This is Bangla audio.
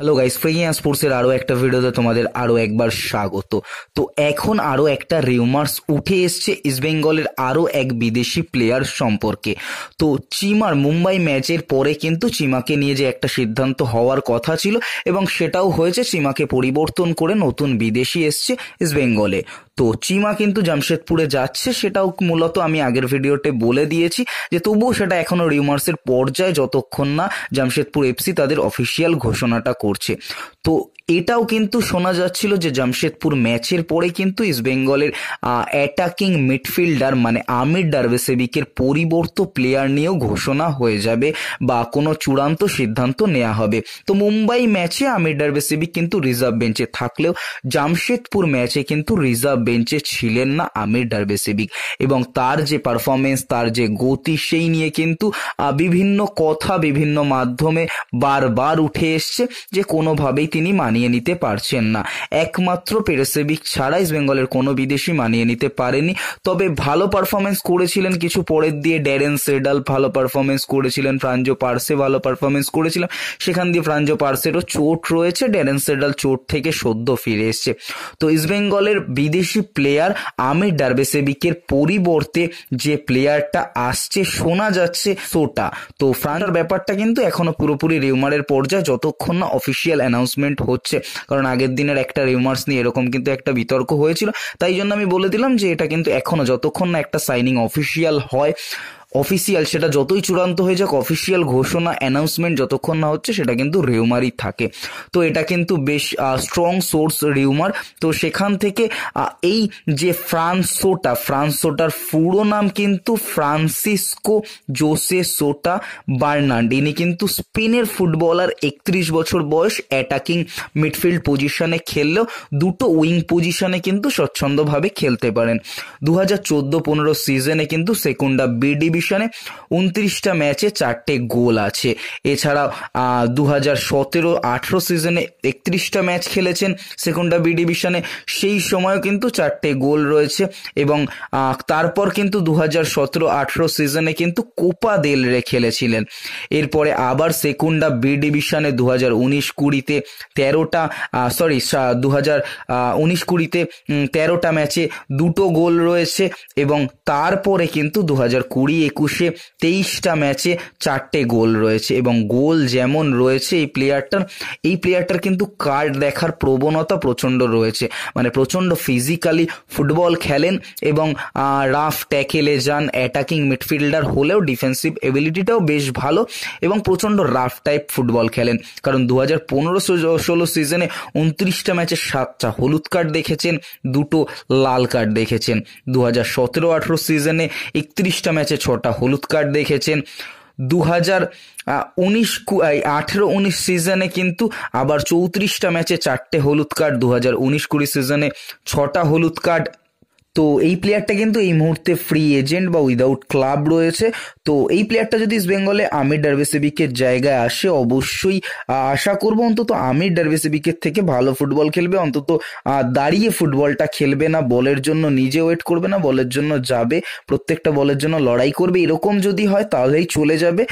হ্যালো গাইস ফ্রেগিয়ান স্পোর্টসের আরও একটা ভিডিওতে তোমাদের আরও একবার স্বাগত তো এখন আরও একটা রিউমার্স উঠে এসছে ইস্টবেঙ্গলের আরও এক বিদেশি প্লেয়ার সম্পর্কে তো চিমার মুম্বাই ম্যাচের পরে কিন্তু চিমাকে নিয়ে যে একটা সিদ্ধান্ত হওয়ার কথা ছিল এবং সেটাও হয়েছে চিমাকে পরিবর্তন করে নতুন বিদেশি এসছে ইস্টবেঙ্গলে তো চিমা কিন্তু জামশেদপুরে যাচ্ছে সেটাও মূলত আমি আগের ভিডিওতে বলে দিয়েছি যে তবুও সেটা এখনো রিউমার্সের পর্যায়ে যতক্ষণ না জামশেদপুর এফসি তাদের অফিসিয়াল ঘোষণাটা করছে তো এটাও কিন্তু শোনা যাচ্ছিল যে জামশেদপুর ম্যাচের পরে কিন্তু ইস্টবেঙ্গলের অ্যাটাকিং মিডফিল্ডার মানে আমির ডারভেসেবিকের পরিবর্ত প্লেয়ার নিয়েও ঘোষণা হয়ে যাবে বা কোনো চূড়ান্ত সিদ্ধান্ত নেওয়া হবে তো মুম্বাই ম্যাচে আমির ডারভেসেবি কিন্তু রিজার্ভ বেঞ্চে থাকলেও জামশেদপুর ম্যাচে কিন্তু রিজার্ভ বেঞ্চে ছিলেন না আমির ডারভেসেবিক এবং তার যে পারফরমেন্স তার যে গতি সেই নিয়ে কিন্তু বিভিন্ন কথা বিভিন্ন মাধ্যমে বারবার উঠে এসছে যে কোনোভাবেই তিনি মানি মানিয়ে নিতে পারছেন না একমাত্র পেরেসেবিক ছাড়া ইস্টবেঙ্গলের বেঙ্গলের কোনো বিদেশি মানিয়ে নিতে পারেনি তবে ভালো পারফরমেন্স করেছিলেন কিছু পরের দিয়ে ড্যারেন সেডাল ভালো পারফরমেন্স করেছিলেন ফ্রাঞ্জো পার্সে ভালো পারফরমেন্স করেছিলেন সেখান দিয়ে ফ্রাঞ্জো পার্সেরও চোট রয়েছে ড্যারেন সেডাল চোট থেকে সদ্য ফিরে এসছে তো ইস্টবেঙ্গলের বিদেশি প্লেয়ার আমির ডারবেসেবিকের পরিবর্তে যে প্লেয়ারটা আসছে শোনা যাচ্ছে সোটা তো ফ্রান্সের ব্যাপারটা কিন্তু এখনো পুরোপুরি রিউমারের পর্যায়ে যতক্ষণ না অফিসিয়াল অ্যানাউন্সমেন্ট হচ্ছে থাকছে কারণ আগের দিনের একটা রিমার্স নিয়ে এরকম কিন্তু একটা বিতর্ক হয়েছিল তাই জন্য আমি বলে দিলাম যে এটা কিন্তু এখনও যতক্ষণ না একটা সাইনিং অফিসিয়াল হয় অফিসিয়াল সেটা যতই চূড়ান্ত হয়ে যাক অফিসিয়াল ঘোষণা অ্যানাউন্সমেন্ট যতক্ষণ না হচ্ছে সেটা কিন্তু রিউমারই থাকে তো এটা কিন্তু বেশ স্ট্রং সোর্স রিউমার তো সেখান থেকে এই যে ফ্রান্সোটা ফ্রান্সোটার পুরো নাম কিন্তু ফ্রান্সিসকো জোসে সোটা বার্নান্ড ইনি কিন্তু স্পেনের ফুটবলার একত্রিশ বছর বয়স অ্যাটাকিং মিডফিল্ড পজিশনে খেললেও দুটো উইং পজিশনে কিন্তু স্বচ্ছন্দভাবে খেলতে পারেন দু হাজার চোদ্দো পনেরো সিজনে কিন্তু সেকুন্ডা বিডিবি চব্বিশ রানে উনত্রিশটা ম্যাচে চারটে গোল আছে এছাড়াও দু হাজার সতেরো আঠেরো সিজনে একত্রিশটা ম্যাচ খেলেছেন সেকেন্ডা বি ডিভিশনে সেই সময়ও কিন্তু চারটে গোল রয়েছে এবং তারপর কিন্তু দু হাজার সতেরো আঠেরো সিজনে কিন্তু কোপা দেল রে খেলেছিলেন এরপরে আবার সেকুন্ডা বি ডিভিশনে দু হাজার উনিশ কুড়িতে তেরোটা সরি দু হাজার উনিশ কুড়িতে তেরোটা ম্যাচে দুটো গোল রয়েছে এবং তারপরে কিন্তু দু হাজার কুড়ি একুশে তেইশটা ম্যাচে চারটে গোল রয়েছে এবং গোল যেমন রয়েছে এই প্লেয়ারটার এই প্লেয়ারটার কিন্তু কার্ড দেখার প্রবণতা প্রচণ্ড রয়েছে মানে প্রচণ্ড ফিজিক্যালি ফুটবল খেলেন এবং রাফ ট্যাকেলে যান অ্যাটাকিং মিডফিল্ডার হলেও ডিফেন্সিভ এবিলিটিটাও বেশ ভালো এবং প্রচণ্ড রাফ টাইপ ফুটবল খেলেন কারণ দু হাজার পনেরো ষোলো সিজনে উনত্রিশটা ম্যাচে সাতটা হলুদ কার্ড দেখেছেন দুটো লাল কার্ড দেখেছেন দু হাজার সতেরো আঠেরো সিজনে একত্রিশটা ম্যাচে ছটা বারোটা হলুদ কার্ড দেখেছেন দু হাজার উনিশ আঠেরো উনিশ সিজনে কিন্তু আবার চৌত্রিশটা ম্যাচে চারটে হলুদ কার্ড দু হাজার উনিশ কুড়ি সিজনে ছটা হলুদ কার্ড তো এই প্লেয়ারটা কিন্তু এই মুহূর্তে ফ্রি এজেন্ট বা উইদাউট ক্লাব রয়েছে তো এই প্লেয়ারটা যদি ইস্ট বেঙ্গলে আমির ডারভেসেবিকের জায়গায় আসে অবশ্যই আশা করব অন্তত আমির ডারভেসেবিকের থেকে ভালো ফুটবল খেলবে অন্তত দাঁড়িয়ে ফুটবলটা খেলবে না বলের জন্য নিজে ওয়েট করবে না বলের জন্য যাবে প্রত্যেকটা বলের জন্য লড়াই করবে এরকম যদি হয় তাহলেই চলে যাবে